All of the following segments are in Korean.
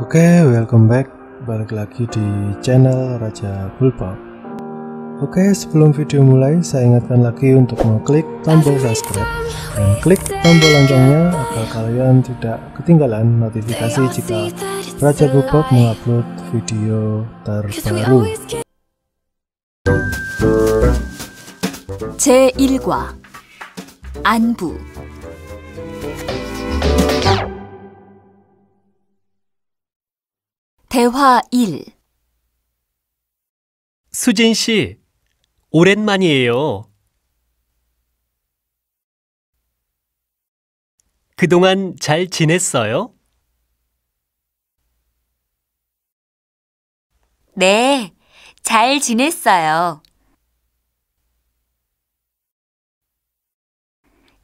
Oke, okay, welcome back. Balik lagi di channel Raja Bulbab. Oke, okay, sebelum video mulai, saya ingatkan lagi untuk mengklik tombol subscribe dan klik tombol loncengnya agar kalian tidak ketinggalan notifikasi jika Raja Bulbab mengupload video terbaru. 제1과 안부 대화 1 수진 씨, 오랜만이에요. 그동안 잘 지냈어요? 네, 잘 지냈어요.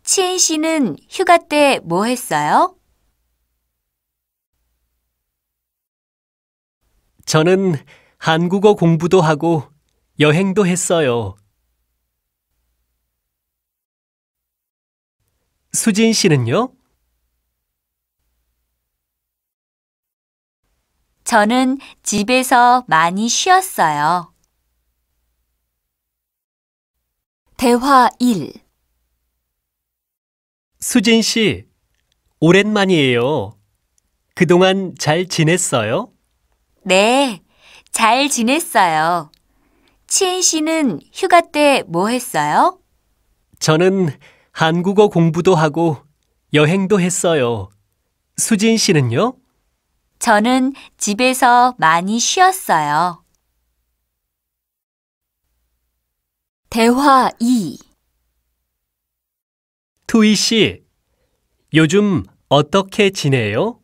치엔 씨는 휴가 때 뭐 했어요? 저는 한국어 공부도 하고 여행도 했어요. 수진 씨는요? 저는 집에서 많이 쉬었어요. 대화 1 수진 씨, 오랜만이에요. 그동안 잘 지냈어요? 네, 잘 지냈어요. 치엔 씨는 휴가 때 뭐 했어요? 저는 한국어 공부도 하고 여행도 했어요. 수진 씨는요? 저는 집에서 많이 쉬었어요. 대화 2 투이 씨, 요즘 어떻게 지내요?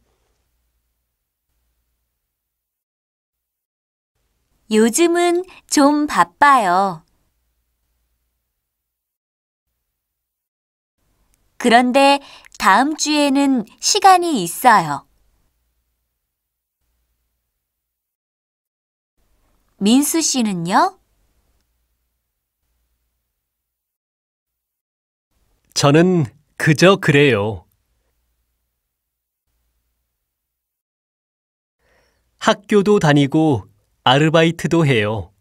요즘은 좀 바빠요. 그런데 다음 주에는 시간이 있어요. 민수 씨는요? 저는 그저 그래요. 학교도 다니고 아르바이트도 해요.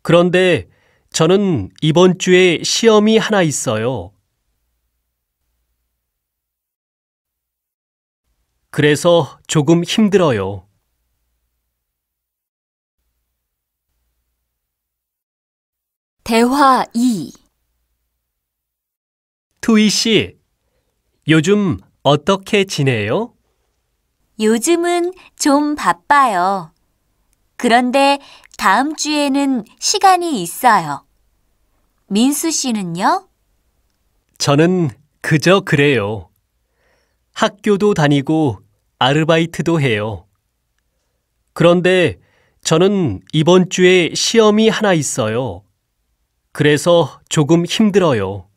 그런데 저는 이번 주에 시험이 하나 있어요. 그래서 조금 힘들어요. 대화 2 투이 씨, 요즘 어떻게 지내요? 요즘은 좀 바빠요. 그런데 다음 주에는 시간이 있어요. 민수 씨는요? 저는 그저 그래요. 학교도 다니고 아르바이트도 해요. 그런데 저는 이번 주에 시험이 하나 있어요. 그래서 조금 힘들어요.